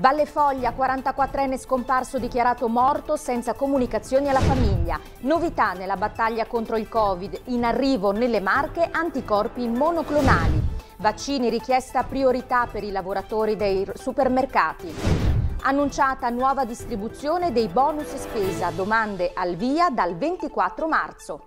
Valle Foglia, 44enne scomparso dichiarato morto senza comunicazioni alla famiglia. Novità nella battaglia contro il Covid, in arrivo nelle Marche anticorpi monoclonali. Vaccini richiesta priorità per i lavoratori dei supermercati. Annunciata nuova distribuzione dei bonus spesa, domande al via dal 24 marzo.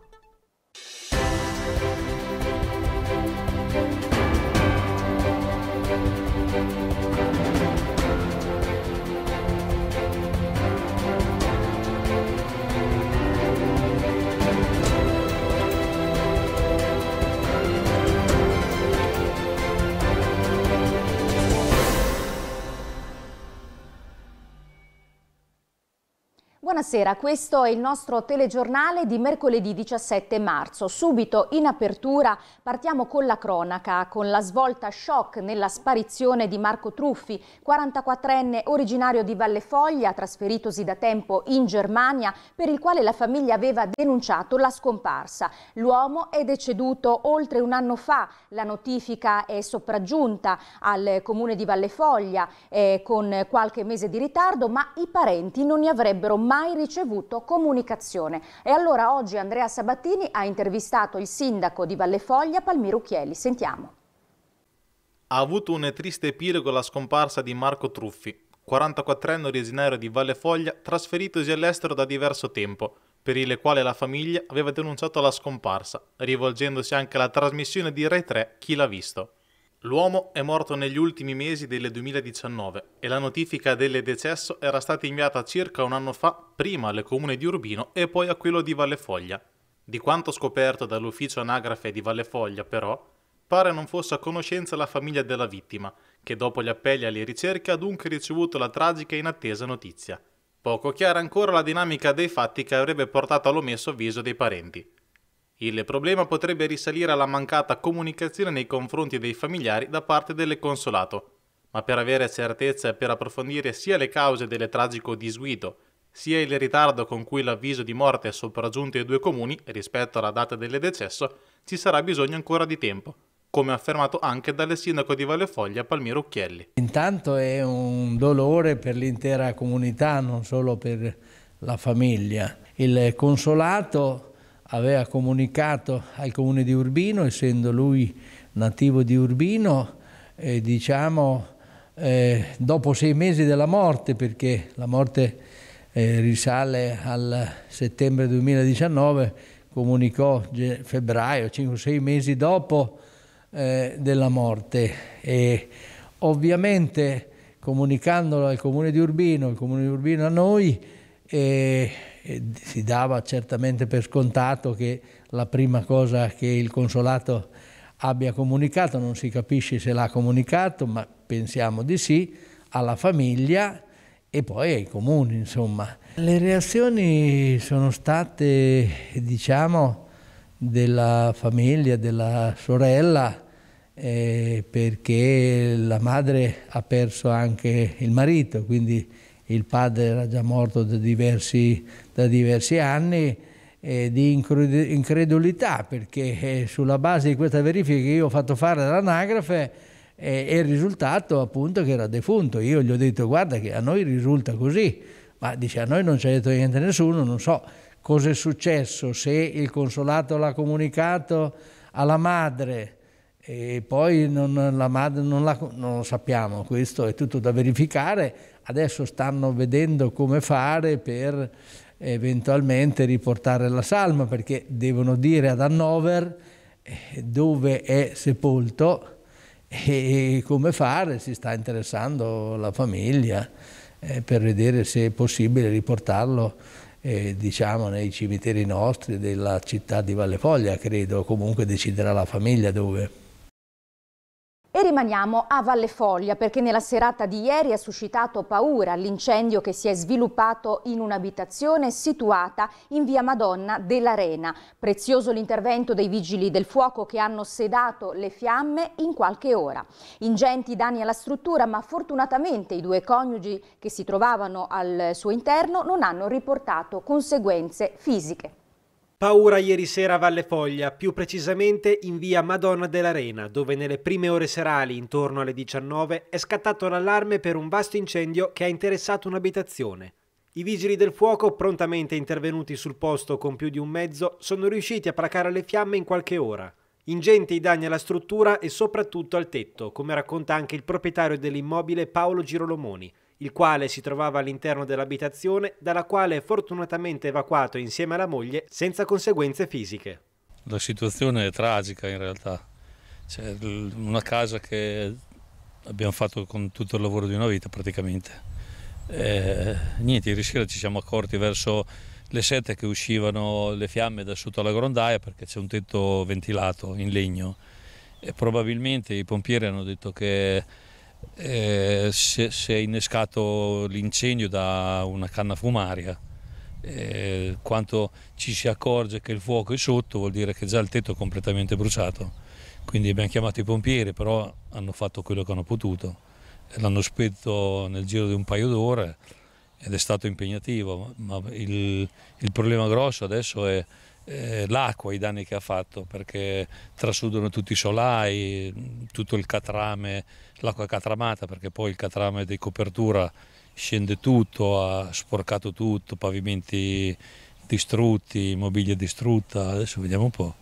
Buonasera, questo è il nostro telegiornale di mercoledì 17 marzo. Subito in apertura partiamo con la cronaca, con la svolta shock nella sparizione di Marco Truffi, 44enne originario di Valle Foglia, trasferitosi da tempo in Germania, per il quale la famiglia aveva denunciato la scomparsa. L'uomo è deceduto oltre un anno fa, la notifica è sopraggiunta al comune di Valle Foglia eh, con qualche mese di ritardo, ma i parenti non ne avrebbero mai mai ricevuto comunicazione. E allora oggi Andrea Sabatini ha intervistato il sindaco di Valle Foglia, Palmiro Chieli. Sentiamo. Ha avuto un triste epilogo la scomparsa di Marco Truffi, 44enne originario di Valle Foglia, trasferitosi all'estero da diverso tempo, per il quale la famiglia aveva denunciato la scomparsa, rivolgendosi anche alla trasmissione di Rai 3 Chi l'ha visto. L'uomo è morto negli ultimi mesi del 2019 e la notifica del decesso era stata inviata circa un anno fa prima al comune di Urbino e poi a quello di Valle Foglia. Di quanto scoperto dall'ufficio anagrafe di Valle Foglia, però, pare non fosse a conoscenza la famiglia della vittima, che dopo gli appelli alle ricerche ha dunque ricevuto la tragica e inattesa notizia. Poco chiara ancora la dinamica dei fatti che avrebbe portato all'omesso avviso dei parenti. Il problema potrebbe risalire alla mancata comunicazione nei confronti dei familiari da parte del consolato, ma per avere certezza e per approfondire sia le cause del tragico disguido, sia il ritardo con cui l'avviso di morte è sopraggiunto ai due comuni rispetto alla data del decesso, ci sarà bisogno ancora di tempo, come affermato anche dal sindaco di Vallefoglia Palmiro Ucchielli. Intanto è un dolore per l'intera comunità, non solo per la famiglia. Il consolato aveva comunicato al comune di Urbino, essendo lui nativo di Urbino, eh, diciamo eh, dopo sei mesi della morte, perché la morte eh, risale al settembre 2019, comunicò febbraio, 5-6 mesi dopo eh, della morte. E ovviamente comunicandolo al comune di Urbino, il comune di Urbino a noi, eh, si dava certamente per scontato che la prima cosa che il consolato abbia comunicato, non si capisce se l'ha comunicato, ma pensiamo di sì, alla famiglia e poi ai comuni, insomma. Le reazioni sono state, diciamo, della famiglia, della sorella, eh, perché la madre ha perso anche il marito, quindi il padre era già morto da diversi, da diversi anni, eh, di incredulità, perché eh, sulla base di questa verifica che io ho fatto fare all'anagrafe eh, è il risultato appunto che era defunto. Io gli ho detto guarda che a noi risulta così, ma dice a noi non ci ha detto niente nessuno, non so cosa è successo, se il consolato l'ha comunicato alla madre e poi non, la madre non, la, non lo sappiamo, questo è tutto da verificare, adesso stanno vedendo come fare per eventualmente riportare la salma perché devono dire ad Hannover eh, dove è sepolto e come fare, si sta interessando la famiglia eh, per vedere se è possibile riportarlo eh, diciamo nei cimiteri nostri della città di Valle Foglia, credo, comunque deciderà la famiglia dove rimaniamo a Valle Foglia perché nella serata di ieri ha suscitato paura l'incendio che si è sviluppato in un'abitazione situata in via Madonna dell'Arena. Prezioso l'intervento dei vigili del fuoco che hanno sedato le fiamme in qualche ora. Ingenti danni alla struttura ma fortunatamente i due coniugi che si trovavano al suo interno non hanno riportato conseguenze fisiche. Paura ieri sera a Valle Foglia, più precisamente in via Madonna dell'Arena, dove nelle prime ore serali, intorno alle 19, è scattato l'allarme per un vasto incendio che ha interessato un'abitazione. I vigili del fuoco, prontamente intervenuti sul posto con più di un mezzo, sono riusciti a placare le fiamme in qualche ora. Ingenti i danni alla struttura e soprattutto al tetto, come racconta anche il proprietario dell'immobile Paolo Girolomoni, il quale si trovava all'interno dell'abitazione dalla quale è fortunatamente evacuato insieme alla moglie senza conseguenze fisiche. La situazione è tragica in realtà, C'è una casa che abbiamo fatto con tutto il lavoro di una vita praticamente. E, niente, ieri sera ci siamo accorti verso le sette che uscivano le fiamme da sotto alla grondaia perché c'è un tetto ventilato in legno e probabilmente i pompieri hanno detto che eh, si, si, è innescato l'incendio da una canna fumaria. Eh, quando ci si accorge che il fuoco è sotto vuol dire che già il tetto è completamente bruciato. Quindi abbiamo chiamato i pompieri, però hanno fatto quello che hanno potuto. L'hanno spento nel giro di un paio d'ore ed è stato impegnativo, ma il, il problema grosso adesso è eh, l'acqua i danni che ha fatto perché trasudono tutti i solai, tutto il catrame, l'acqua catramata perché poi il catrame di copertura scende tutto, ha sporcato tutto, pavimenti distrutti, mobilia distrutta, adesso vediamo un po'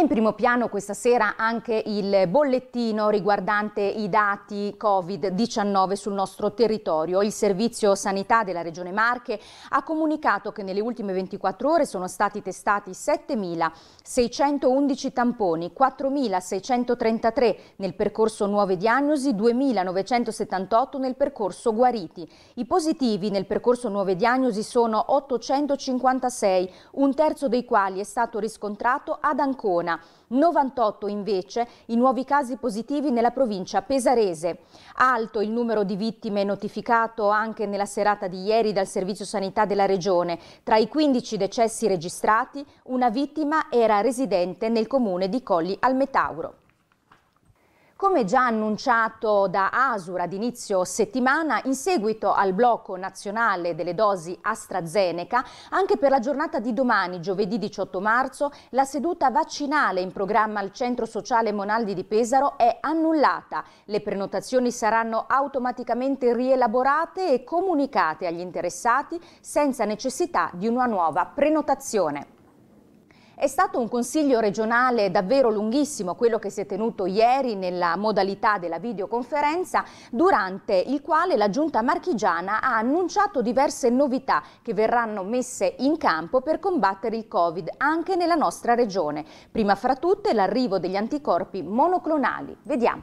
in primo piano questa sera anche il bollettino riguardante i dati Covid-19 sul nostro territorio. Il Servizio Sanità della Regione Marche ha comunicato che nelle ultime 24 ore sono stati testati 7.611 tamponi, 4.633 nel percorso nuove diagnosi, 2.978 nel percorso guariti. I positivi nel percorso nuove diagnosi sono 856, un terzo dei quali è stato riscontrato ad Ancona Toscana, 98 invece i nuovi casi positivi nella provincia pesarese. Alto il numero di vittime notificato anche nella serata di ieri dal Servizio Sanità della Regione. Tra i 15 decessi registrati, una vittima era residente nel comune di Colli al Metauro. Come già annunciato da Asura ad inizio settimana, in seguito al blocco nazionale delle dosi AstraZeneca, anche per la giornata di domani, giovedì 18 marzo, la seduta vaccinale in programma al Centro Sociale Monaldi di Pesaro è annullata. Le prenotazioni saranno automaticamente rielaborate e comunicate agli interessati senza necessità di una nuova prenotazione. È stato un consiglio regionale davvero lunghissimo, quello che si è tenuto ieri nella modalità della videoconferenza, durante il quale la giunta marchigiana ha annunciato diverse novità che verranno messe in campo per combattere il Covid anche nella nostra regione. Prima fra tutte l'arrivo degli anticorpi monoclonali. Vediamo.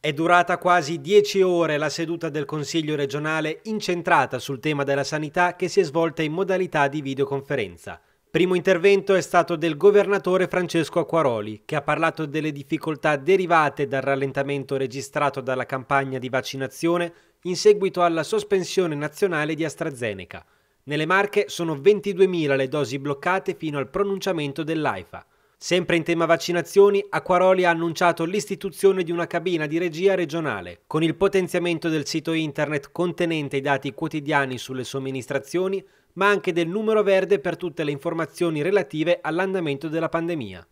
È durata quasi 10 ore la seduta del Consiglio regionale incentrata sul tema della sanità che si è svolta in modalità di videoconferenza. Primo intervento è stato del governatore Francesco Acquaroli, che ha parlato delle difficoltà derivate dal rallentamento registrato dalla campagna di vaccinazione in seguito alla sospensione nazionale di AstraZeneca. Nelle Marche sono 22.000 le dosi bloccate fino al pronunciamento dell'AIFA. Sempre in tema vaccinazioni, Acquaroli ha annunciato l'istituzione di una cabina di regia regionale, con il potenziamento del sito internet contenente i dati quotidiani sulle somministrazioni ma anche del numero verde per tutte le informazioni relative all'andamento della pandemia.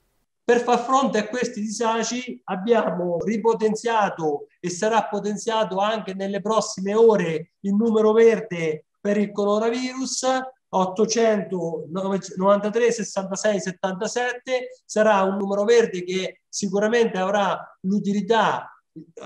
Per far fronte a questi disagi abbiamo ripotenziato e sarà potenziato anche nelle prossime ore il numero verde per il coronavirus 893 66 77 sarà un numero verde che sicuramente avrà l'utilità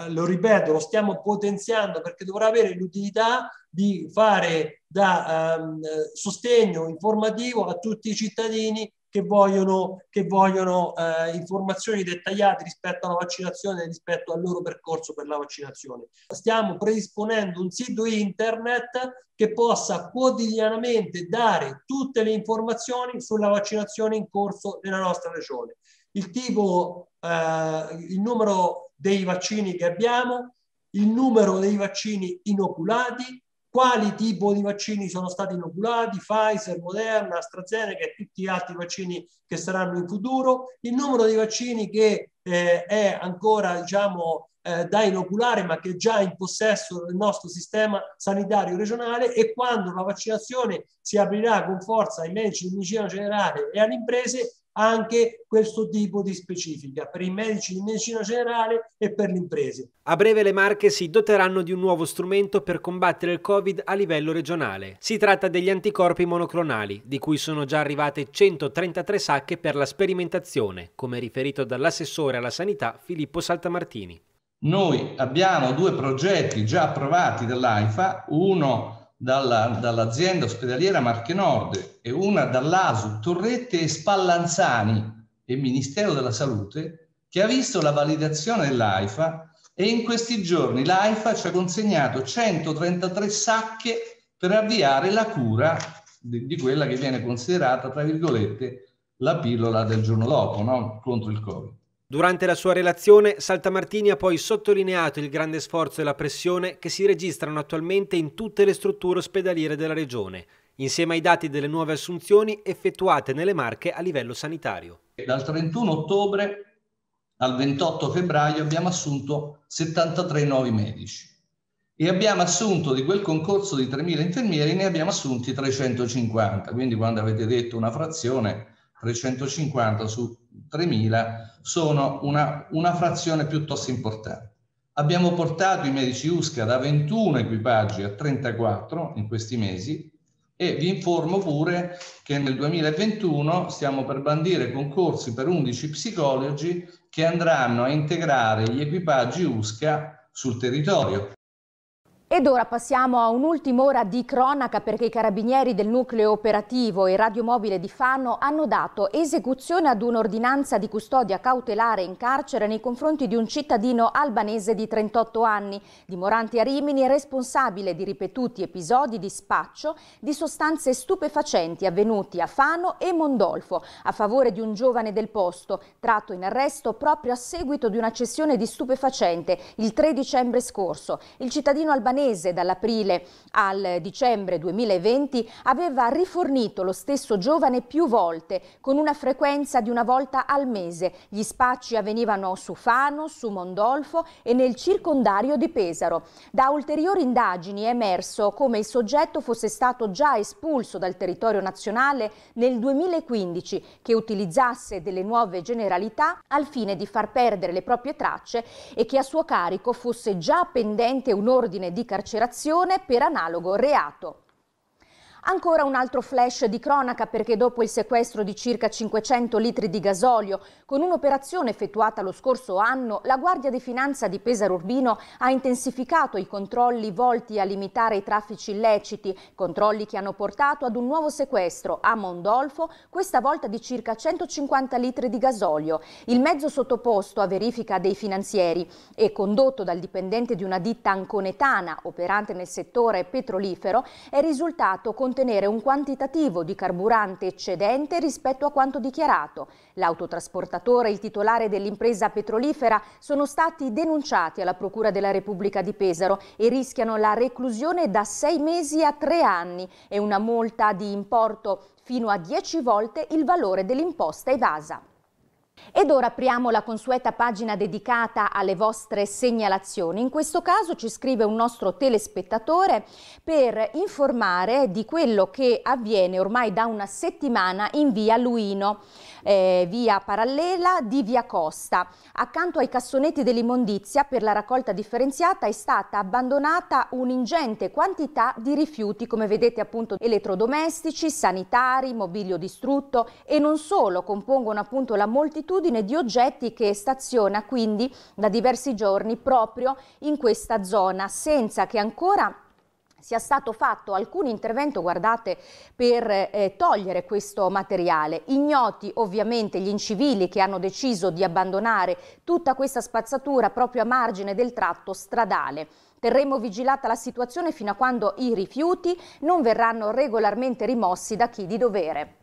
lo ripeto, lo stiamo potenziando perché dovrà avere l'utilità di fare da um, sostegno informativo a tutti i cittadini che vogliono, che vogliono eh, informazioni dettagliate rispetto alla vaccinazione e rispetto al loro percorso per la vaccinazione. Stiamo predisponendo un sito internet che possa quotidianamente dare tutte le informazioni sulla vaccinazione in corso nella nostra regione. Il tipo, eh, il numero dei vaccini che abbiamo, il numero dei vaccini inoculati, quali tipo di vaccini sono stati inoculati, Pfizer, Moderna, AstraZeneca e tutti gli altri vaccini che saranno in futuro, il numero di vaccini che eh, è ancora diciamo, eh, da inoculare ma che è già in possesso del nostro sistema sanitario regionale e quando la vaccinazione si aprirà con forza ai medici di medicina generale e alle imprese anche questo tipo di specifica per i medici di medicina generale e per le imprese. A breve le Marche si doteranno di un nuovo strumento per combattere il Covid a livello regionale. Si tratta degli anticorpi monoclonali, di cui sono già arrivate 133 sacche per la sperimentazione, come riferito dall'assessore alla sanità Filippo Saltamartini. Noi abbiamo due progetti già approvati dall'AIFA, uno dalla, dall'azienda ospedaliera Marche Nord e una dall'ASU Torrette e Spallanzani e Ministero della Salute, che ha visto la validazione dell'AIFA e in questi giorni l'AIFA ci ha consegnato 133 sacche per avviare la cura di, di quella che viene considerata, tra virgolette, la pillola del giorno dopo, no? contro il Covid. Durante la sua relazione, Saltamartini ha poi sottolineato il grande sforzo e la pressione che si registrano attualmente in tutte le strutture ospedaliere della regione, insieme ai dati delle nuove assunzioni effettuate nelle Marche a livello sanitario. Dal 31 ottobre al 28 febbraio abbiamo assunto 73 nuovi medici e abbiamo assunto di quel concorso di 3.000 infermieri ne abbiamo assunti 350, quindi quando avete detto una frazione 350 su 3.000 sono una, una frazione piuttosto importante. Abbiamo portato i medici USCA da 21 equipaggi a 34 in questi mesi e vi informo pure che nel 2021 stiamo per bandire concorsi per 11 psicologi che andranno a integrare gli equipaggi USCA sul territorio. Ed ora passiamo a un'ultima ora di cronaca perché i carabinieri del nucleo operativo e radiomobile di Fano hanno dato esecuzione ad un'ordinanza di custodia cautelare in carcere nei confronti di un cittadino albanese di 38 anni, dimorante a Rimini responsabile di ripetuti episodi di spaccio di sostanze stupefacenti avvenuti a Fano e Mondolfo a favore di un giovane del posto, tratto in arresto proprio a seguito di una cessione di stupefacente il 3 dicembre scorso. Il cittadino albanese milanese dall'aprile al dicembre 2020 aveva rifornito lo stesso giovane più volte, con una frequenza di una volta al mese. Gli spacci avvenivano su Fano, su Mondolfo e nel circondario di Pesaro. Da ulteriori indagini è emerso come il soggetto fosse stato già espulso dal territorio nazionale nel 2015, che utilizzasse delle nuove generalità al fine di far perdere le proprie tracce e che a suo carico fosse già pendente un ordine di carcerazione per analogo reato. Ancora un altro flash di cronaca perché dopo il sequestro di circa 500 litri di gasolio, con un'operazione effettuata lo scorso anno, la Guardia di Finanza di Pesaro Urbino ha intensificato i controlli volti a limitare i traffici illeciti, controlli che hanno portato ad un nuovo sequestro a Mondolfo, questa volta di circa 150 litri di gasolio. Il mezzo sottoposto a verifica dei finanzieri e condotto dal dipendente di una ditta anconetana operante nel settore petrolifero è risultato con contenere un quantitativo di carburante eccedente rispetto a quanto dichiarato. L'autotrasportatore e il titolare dell'impresa petrolifera sono stati denunciati alla Procura della Repubblica di Pesaro e rischiano la reclusione da sei mesi a tre anni e una multa di importo fino a dieci volte il valore dell'imposta evasa. Ed ora apriamo la consueta pagina dedicata alle vostre segnalazioni. In questo caso ci scrive un nostro telespettatore per informare di quello che avviene ormai da una settimana in via Luino, eh, via parallela di via Costa. Accanto ai cassonetti dell'immondizia per la raccolta differenziata è stata abbandonata un'ingente quantità di rifiuti, come vedete appunto elettrodomestici, sanitari, mobilio distrutto e non solo, compongono appunto la moltitudine moltitudine di oggetti che staziona quindi da diversi giorni proprio in questa zona, senza che ancora sia stato fatto alcun intervento, guardate, per eh, togliere questo materiale. Ignoti ovviamente gli incivili che hanno deciso di abbandonare tutta questa spazzatura proprio a margine del tratto stradale. Terremo vigilata la situazione fino a quando i rifiuti non verranno regolarmente rimossi da chi di dovere.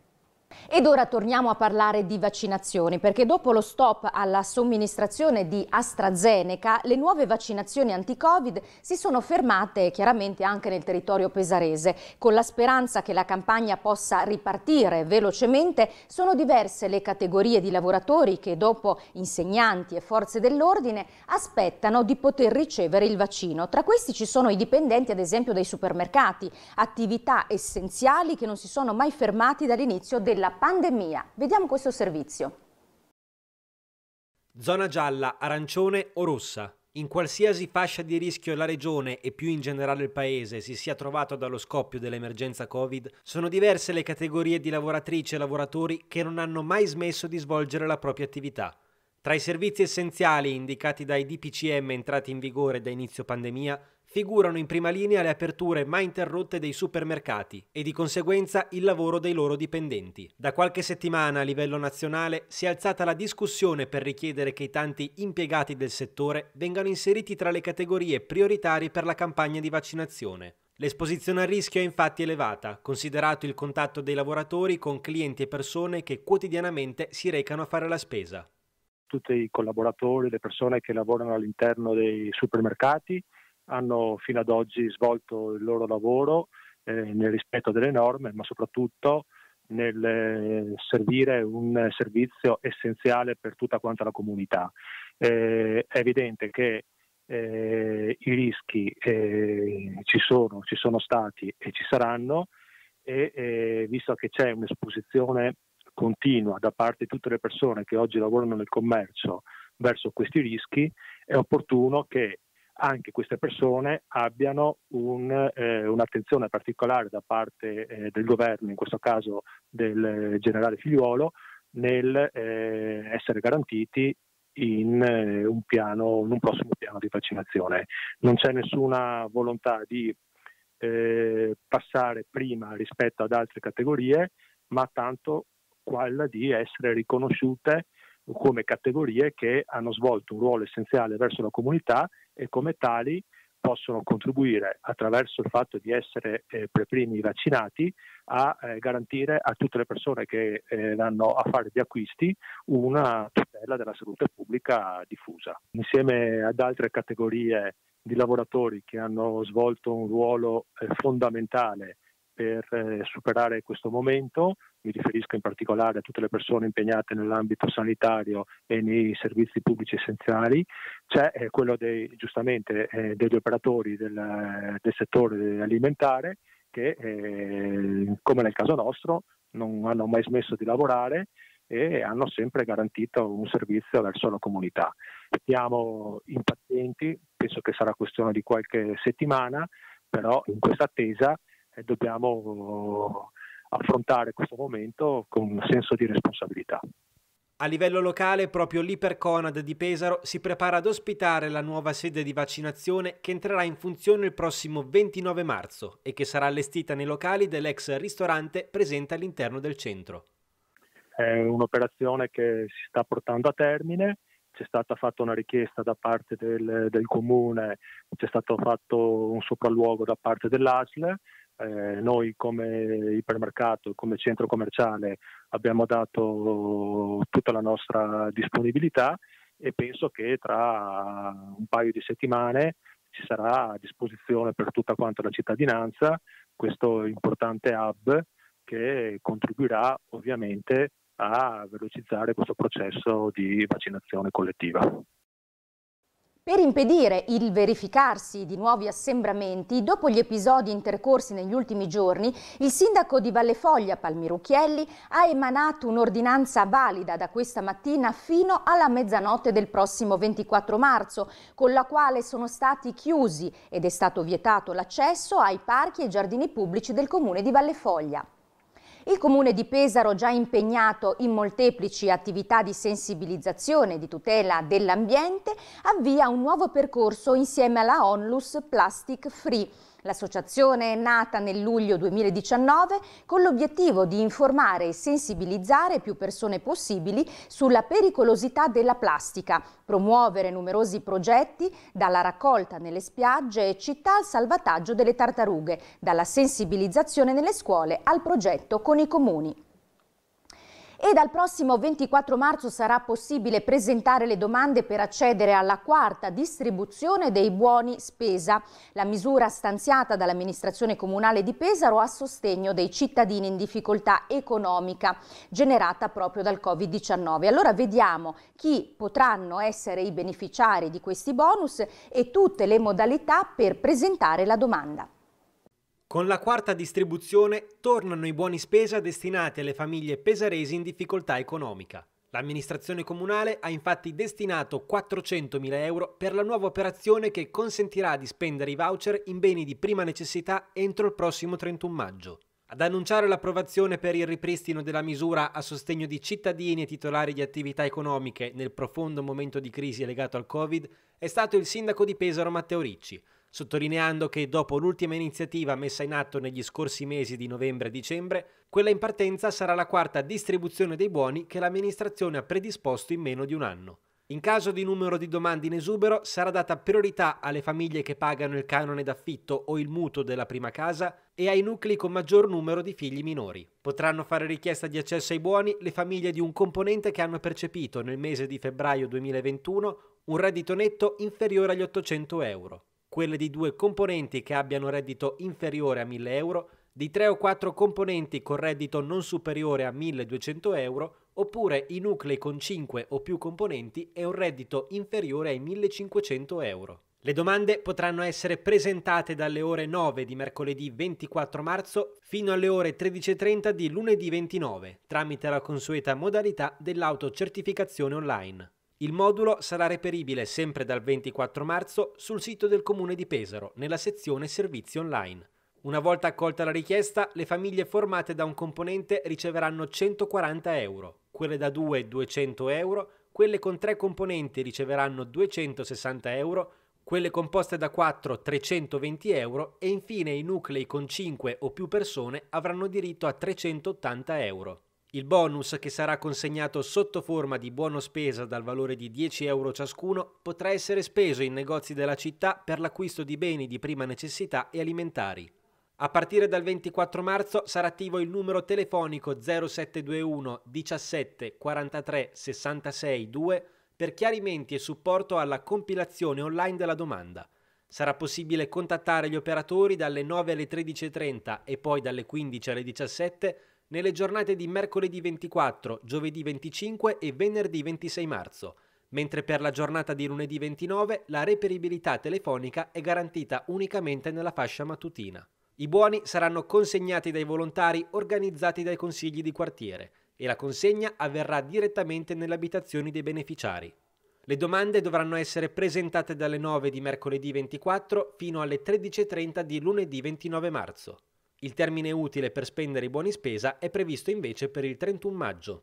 Ed ora torniamo a parlare di vaccinazioni, perché dopo lo stop alla somministrazione di AstraZeneca, le nuove vaccinazioni anti-Covid si sono fermate chiaramente anche nel territorio pesarese. Con la speranza che la campagna possa ripartire velocemente, sono diverse le categorie di lavoratori che dopo insegnanti e forze dell'ordine aspettano di poter ricevere il vaccino. Tra questi ci sono i dipendenti ad esempio dei supermercati, attività essenziali che non si sono mai fermati dall'inizio del della pandemia. Vediamo questo servizio. Zona gialla, arancione o rossa. In qualsiasi fascia di rischio la regione e più in generale il paese si sia trovato dallo scoppio dell'emergenza Covid, sono diverse le categorie di lavoratrici e lavoratori che non hanno mai smesso di svolgere la propria attività. Tra i servizi essenziali indicati dai DPCM entrati in vigore da inizio pandemia figurano in prima linea le aperture mai interrotte dei supermercati e di conseguenza il lavoro dei loro dipendenti. Da qualche settimana a livello nazionale si è alzata la discussione per richiedere che i tanti impiegati del settore vengano inseriti tra le categorie prioritarie per la campagna di vaccinazione. L'esposizione al rischio è infatti elevata, considerato il contatto dei lavoratori con clienti e persone che quotidianamente si recano a fare la spesa. Tutti i collaboratori, le persone che lavorano all'interno dei supermercati, hanno fino ad oggi svolto il loro lavoro eh, nel rispetto delle norme, ma soprattutto nel eh, servire un servizio essenziale per tutta quanta la comunità. Eh, è evidente che eh, i rischi eh, ci sono, ci sono stati e ci saranno e eh, visto che c'è un'esposizione continua da parte di tutte le persone che oggi lavorano nel commercio verso questi rischi, è opportuno che anche queste persone abbiano un, eh, un'attenzione particolare da parte eh, del governo, in questo caso del generale figliuolo, nel eh, essere garantiti in eh, un, piano, in un prossimo piano di vaccinazione. Non c'è nessuna volontà di eh, passare prima rispetto ad altre categorie, ma tanto quella di essere riconosciute come categorie che hanno svolto un ruolo essenziale verso la comunità e come tali possono contribuire attraverso il fatto di essere eh, per primi vaccinati a eh, garantire a tutte le persone che eh, vanno a fare gli acquisti una tutela della salute pubblica diffusa. Insieme ad altre categorie di lavoratori che hanno svolto un ruolo eh, fondamentale per eh, superare questo momento, mi riferisco in particolare a tutte le persone impegnate nell'ambito sanitario e nei servizi pubblici essenziali, c'è eh, quello dei, giustamente eh, degli operatori del, del, settore alimentare che, eh, come nel caso nostro, non hanno mai smesso di lavorare e hanno sempre garantito un servizio verso la comunità. Siamo impazienti, penso che sarà questione di qualche settimana, però in questa attesa eh, dobbiamo affrontare questo momento con un senso di responsabilità. A livello locale, proprio l'Iperconad di Pesaro si prepara ad ospitare la nuova sede di vaccinazione che entrerà in funzione il prossimo 29 marzo e che sarà allestita nei locali dell'ex ristorante presente all'interno del centro. È un'operazione che si sta portando a termine, c'è stata fatta una richiesta da parte del, del comune, c'è stato fatto un sopralluogo da parte dell'ASL, eh, noi come ipermercato, come centro commerciale abbiamo dato tutta la nostra disponibilità e penso che tra un paio di settimane ci sarà a disposizione per tutta quanta la cittadinanza questo importante hub che contribuirà ovviamente a velocizzare questo processo di vaccinazione collettiva. Per impedire il verificarsi di nuovi assembramenti, dopo gli episodi intercorsi negli ultimi giorni, il sindaco di Vallefoglia, Palmiro Chielli, ha emanato un'ordinanza valida da questa mattina fino alla mezzanotte del prossimo 24 marzo, con la quale sono stati chiusi ed è stato vietato l'accesso ai parchi e giardini pubblici del comune di Vallefoglia. Il Comune di Pesaro, già impegnato in molteplici attività di sensibilizzazione e di tutela dell'ambiente, avvia un nuovo percorso insieme alla Onlus Plastic Free L'associazione è nata nel luglio 2019 con l'obiettivo di informare e sensibilizzare più persone possibili sulla pericolosità della plastica, promuovere numerosi progetti dalla raccolta nelle spiagge e città al salvataggio delle tartarughe, dalla sensibilizzazione nelle scuole al progetto con i comuni e dal prossimo 24 marzo sarà possibile presentare le domande per accedere alla quarta distribuzione dei buoni spesa, la misura stanziata dall'amministrazione comunale di Pesaro a sostegno dei cittadini in difficoltà economica generata proprio dal Covid-19. Allora vediamo chi potranno essere i beneficiari di questi bonus e tutte le modalità per presentare la domanda. Con la quarta distribuzione tornano i buoni spesa destinati alle famiglie pesaresi in difficoltà economica. L'amministrazione comunale ha infatti destinato 400.000 euro per la nuova operazione che consentirà di spendere i voucher in beni di prima necessità entro il prossimo 31 maggio. Ad annunciare l'approvazione per il ripristino della misura a sostegno di cittadini e titolari di attività economiche nel profondo momento di crisi legato al Covid è stato il sindaco di Pesaro Matteo Ricci, sottolineando che dopo l'ultima iniziativa messa in atto negli scorsi mesi di novembre e dicembre, quella in partenza sarà la quarta distribuzione dei buoni che l'amministrazione ha predisposto in meno di un anno. In caso di numero di domande in esubero sarà data priorità alle famiglie che pagano il canone d'affitto o il mutuo della prima casa e ai nuclei con maggior numero di figli minori. Potranno fare richiesta di accesso ai buoni le famiglie di un componente che hanno percepito nel mese di febbraio 2021 un reddito netto inferiore agli 800 euro quelle di due componenti che abbiano reddito inferiore a 1000 euro, di tre o quattro componenti con reddito non superiore a 1200 euro, oppure i nuclei con 5 o più componenti e un reddito inferiore ai 1500 euro. Le domande potranno essere presentate dalle ore 9 di mercoledì 24 marzo fino alle ore 13.30 di lunedì 29 tramite la consueta modalità dell'autocertificazione online. Il modulo sarà reperibile sempre dal 24 marzo sul sito del Comune di Pesaro, nella sezione Servizi online. Una volta accolta la richiesta, le famiglie formate da un componente riceveranno 140 euro, quelle da due 200 euro, quelle con tre componenti riceveranno 260 euro, quelle composte da 4 320 euro e infine i nuclei con 5 o più persone avranno diritto a 380 euro. Il bonus, che sarà consegnato sotto forma di buono spesa dal valore di 10 euro ciascuno, potrà essere speso in negozi della città per l'acquisto di beni di prima necessità e alimentari. A partire dal 24 marzo sarà attivo il numero telefonico 0721 17 43 66 2 per chiarimenti e supporto alla compilazione online della domanda. Sarà possibile contattare gli operatori dalle 9 alle 13.30 e poi dalle 15 alle 17 nelle giornate di mercoledì 24, giovedì 25 e venerdì 26 marzo, mentre per la giornata di lunedì 29 la reperibilità telefonica è garantita unicamente nella fascia mattutina. I buoni saranno consegnati dai volontari organizzati dai consigli di quartiere e la consegna avverrà direttamente nelle abitazioni dei beneficiari. Le domande dovranno essere presentate dalle 9 di mercoledì 24 fino alle 13.30 di lunedì 29 marzo. Il termine utile per spendere i buoni spesa è previsto invece per il 31 maggio,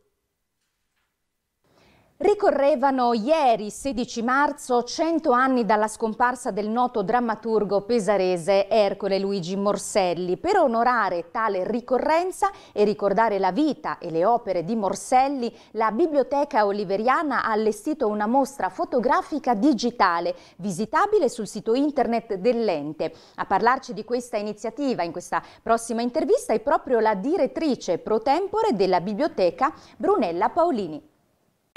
Ricorrevano ieri, 16 marzo, 100 anni dalla scomparsa del noto drammaturgo pesarese Ercole Luigi Morselli. Per onorare tale ricorrenza e ricordare la vita e le opere di Morselli, la Biblioteca Oliveriana ha allestito una mostra fotografica digitale, visitabile sul sito internet dell'ente. A parlarci di questa iniziativa in questa prossima intervista è proprio la direttrice pro tempore della biblioteca Brunella Paolini.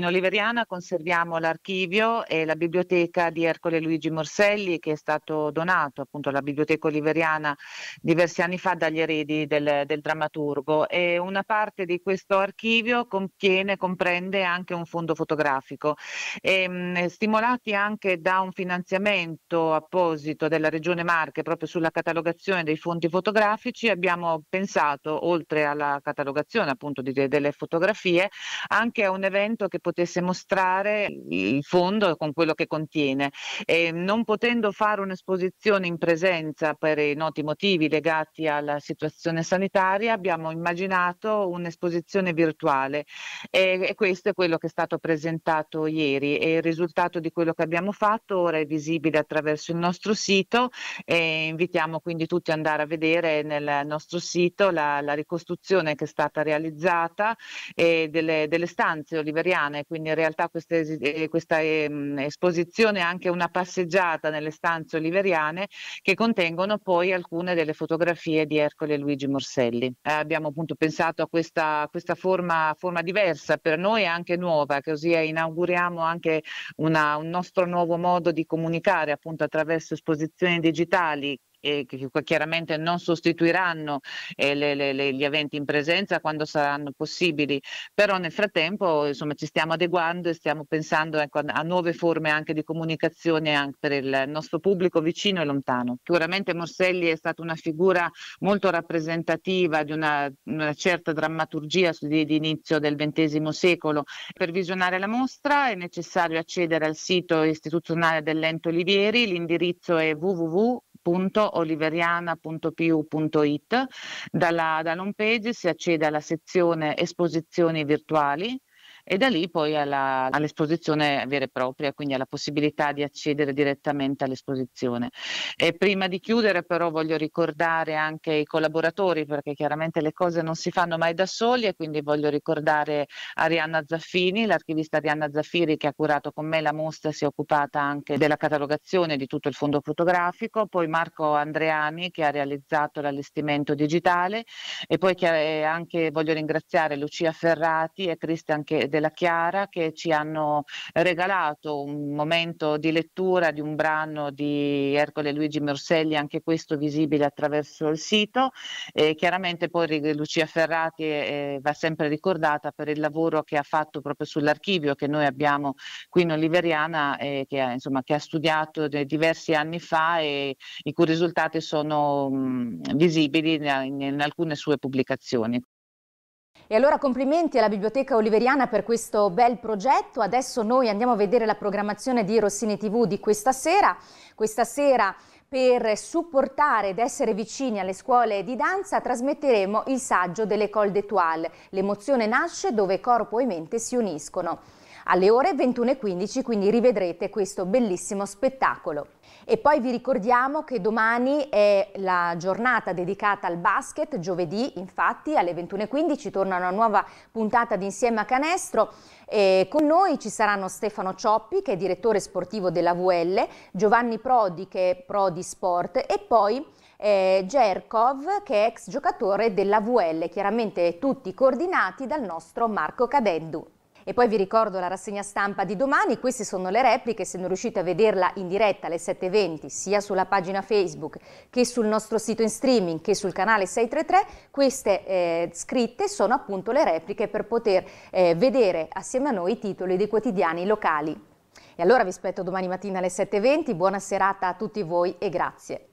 In Oliveriana conserviamo l'archivio e la biblioteca di Ercole Luigi Morselli che è stato donato appunto alla biblioteca oliveriana diversi anni fa dagli eredi del, del drammaturgo e una parte di questo archivio contiene, comprende anche un fondo fotografico. E, ehm, mh, stimolati anche da un finanziamento apposito della Regione Marche proprio sulla catalogazione dei fondi fotografici abbiamo pensato oltre alla catalogazione appunto di, delle fotografie anche a un evento che potesse mostrare il fondo con quello che contiene. E ehm, non potendo fare un'esposizione in presenza per i noti motivi legati alla situazione sanitaria, abbiamo immaginato un'esposizione virtuale e, e questo è quello che è stato presentato ieri e il risultato di quello che abbiamo fatto ora è visibile attraverso il nostro sito e invitiamo quindi tutti ad andare a vedere nel nostro sito la, la ricostruzione che è stata realizzata delle, delle stanze oliveriane italiane, quindi in realtà eh, questa, questa ehm, esposizione è anche una passeggiata nelle stanze oliveriane che contengono poi alcune delle fotografie di Ercole e Luigi Morselli. Eh, abbiamo appunto pensato a questa, questa forma, forma, diversa per noi anche nuova, così inauguriamo anche una, un nostro nuovo modo di comunicare appunto attraverso esposizioni digitali eh, che chiaramente non sostituiranno eh, le, le, gli eventi in presenza quando saranno possibili, però nel frattempo insomma, ci stiamo adeguando e stiamo pensando ecco, a nuove forme anche di comunicazione anche per il nostro pubblico vicino e lontano. Sicuramente Morselli è stata una figura molto rappresentativa di una, una certa drammaturgia di, di inizio del XX secolo. Per visionare la mostra è necessario accedere al sito istituzionale dell'ente Olivieri, l'indirizzo è www www.oliveriana.pu.it. Dalla, home page si accede alla sezione esposizioni virtuali e da lì poi alla, all'esposizione vera e propria, quindi alla possibilità di accedere direttamente all'esposizione. E prima di chiudere però voglio ricordare anche i collaboratori perché chiaramente le cose non si fanno mai da soli e quindi voglio ricordare Arianna Zaffini, l'archivista Arianna Zaffiri che ha curato con me la mostra, si è occupata anche della catalogazione di tutto il fondo fotografico, poi Marco Andreani che ha realizzato l'allestimento digitale e poi eh, anche voglio ringraziare Lucia Ferrati e Cristian De della Chiara che ci hanno regalato un momento di lettura di un brano di Ercole Luigi Morselli, anche questo visibile attraverso il sito. E chiaramente poi Lucia Ferrati eh, va sempre ricordata per il lavoro che ha fatto proprio sull'archivio che noi abbiamo qui in Oliveriana, eh, che, ha, che ha studiato diversi anni fa e i cui risultati sono mh, mm, visibili in, in alcune sue pubblicazioni. E allora complimenti alla Biblioteca Oliveriana per questo bel progetto. Adesso noi andiamo a vedere la programmazione di Rossini TV di questa sera. Questa sera per supportare ed essere vicini alle scuole di danza trasmetteremo il saggio dell'École d'Étoile. L'emozione nasce dove corpo e mente si uniscono alle ore 21.15, quindi rivedrete questo bellissimo spettacolo. E poi vi ricordiamo che domani è la giornata dedicata al basket, giovedì infatti alle 21.15 torna una nuova puntata di Insieme a Canestro. E con noi ci saranno Stefano Cioppi che è direttore sportivo della VL, Giovanni Prodi che è Prodi Sport e poi eh, Gerkov che è ex giocatore della VL, chiaramente tutti coordinati dal nostro Marco Cadeddu. E poi vi ricordo la rassegna stampa di domani, queste sono le repliche, se non riuscite a vederla in diretta alle 7.20 sia sulla pagina Facebook che sul nostro sito in streaming che sul canale 633, queste eh, scritte sono appunto le repliche per poter eh, vedere assieme a noi i titoli dei quotidiani locali. E allora vi aspetto domani mattina alle 7.20, buona serata a tutti voi e grazie.